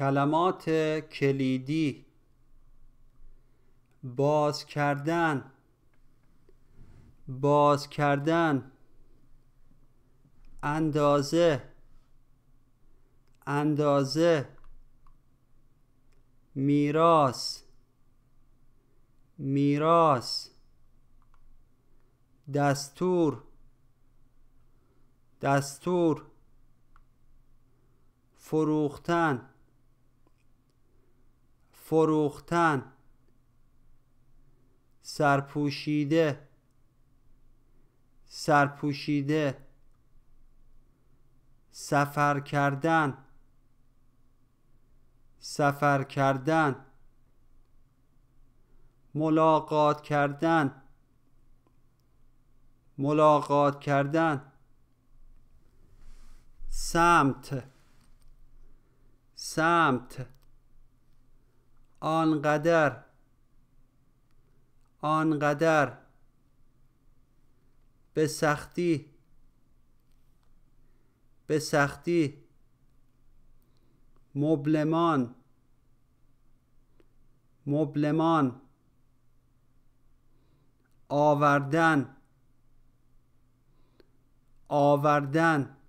کلمات کلیدی باز کردن باز کردن اندازه اندازه میراث میراث دستور دستور فروختن فروختن سرپوشیده سرپوشیده سفر کردن سفر کردن ملاقات کردن ملاقات کردن سمت سمت آنقدر آنقدر به سختی به سختی مبلمان مبلمان آوردن آوردن